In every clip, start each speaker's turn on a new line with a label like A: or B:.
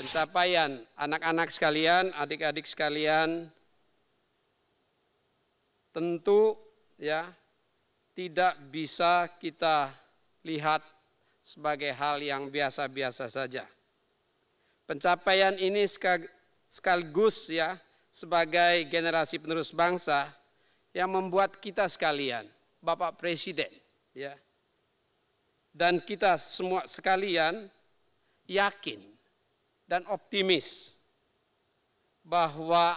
A: pencapaian anak-anak sekalian, adik-adik sekalian tentu ya tidak bisa kita lihat sebagai hal yang biasa-biasa saja. Pencapaian ini sekaligus ya sebagai generasi penerus bangsa yang membuat kita sekalian, Bapak Presiden, ya. Dan kita semua sekalian yakin dan optimis bahwa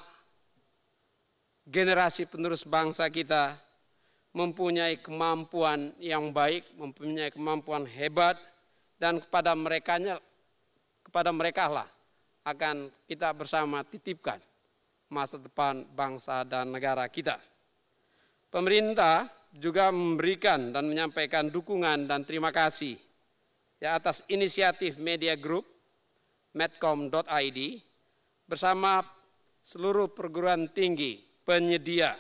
A: generasi penerus bangsa kita mempunyai kemampuan yang baik, mempunyai kemampuan hebat dan kepada mereka kepada mereka lah akan kita bersama titipkan masa depan bangsa dan negara kita. Pemerintah juga memberikan dan menyampaikan dukungan dan terima kasih ya atas inisiatif Media Group medcom.id bersama seluruh perguruan tinggi penyedia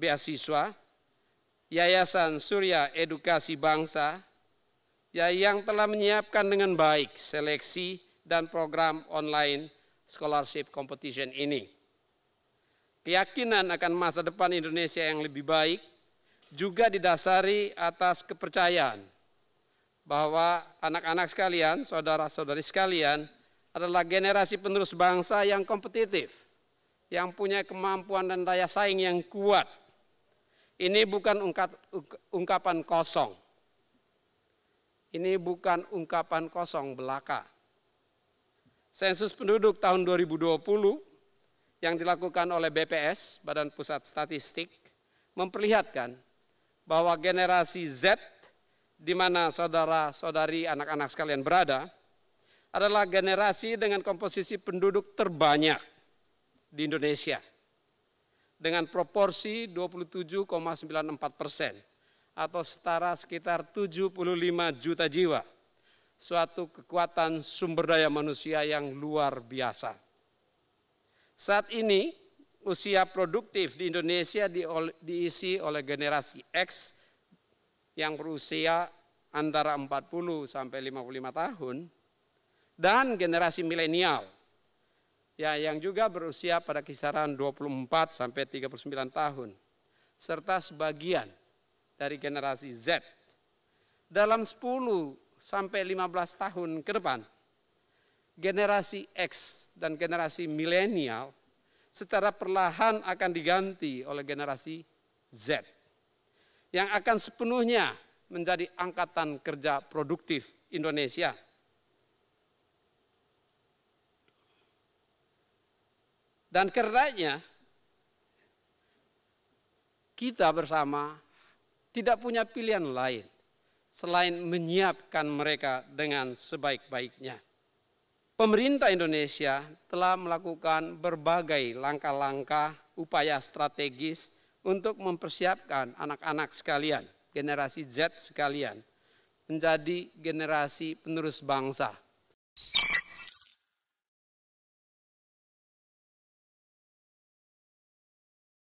A: beasiswa, Yayasan Surya Edukasi Bangsa, ya, yang telah menyiapkan dengan baik seleksi dan program online scholarship competition ini. Keyakinan akan masa depan Indonesia yang lebih baik juga didasari atas kepercayaan bahwa anak-anak sekalian, saudara-saudari sekalian, adalah generasi penerus bangsa yang kompetitif, yang punya kemampuan dan daya saing yang kuat. Ini bukan ungkapan kosong. Ini bukan ungkapan kosong belaka. Sensus penduduk tahun 2020 yang dilakukan oleh BPS, Badan Pusat Statistik, memperlihatkan bahwa generasi Z di mana saudara-saudari anak-anak sekalian berada, adalah generasi dengan komposisi penduduk terbanyak di Indonesia dengan proporsi 27,94 persen atau setara sekitar 75 juta jiwa. Suatu kekuatan sumber daya manusia yang luar biasa. Saat ini usia produktif di Indonesia diisi oleh generasi X yang berusia antara 40 sampai 55 tahun dan generasi milenial ya yang juga berusia pada kisaran 24 sampai 39 tahun serta sebagian dari generasi Z dalam 10 sampai 15 tahun ke depan generasi X dan generasi milenial secara perlahan akan diganti oleh generasi Z yang akan sepenuhnya menjadi angkatan kerja produktif Indonesia Dan karenanya kita bersama tidak punya pilihan lain selain menyiapkan mereka dengan sebaik-baiknya. Pemerintah Indonesia telah melakukan berbagai langkah-langkah upaya strategis untuk mempersiapkan anak-anak sekalian, generasi Z sekalian, menjadi generasi penerus bangsa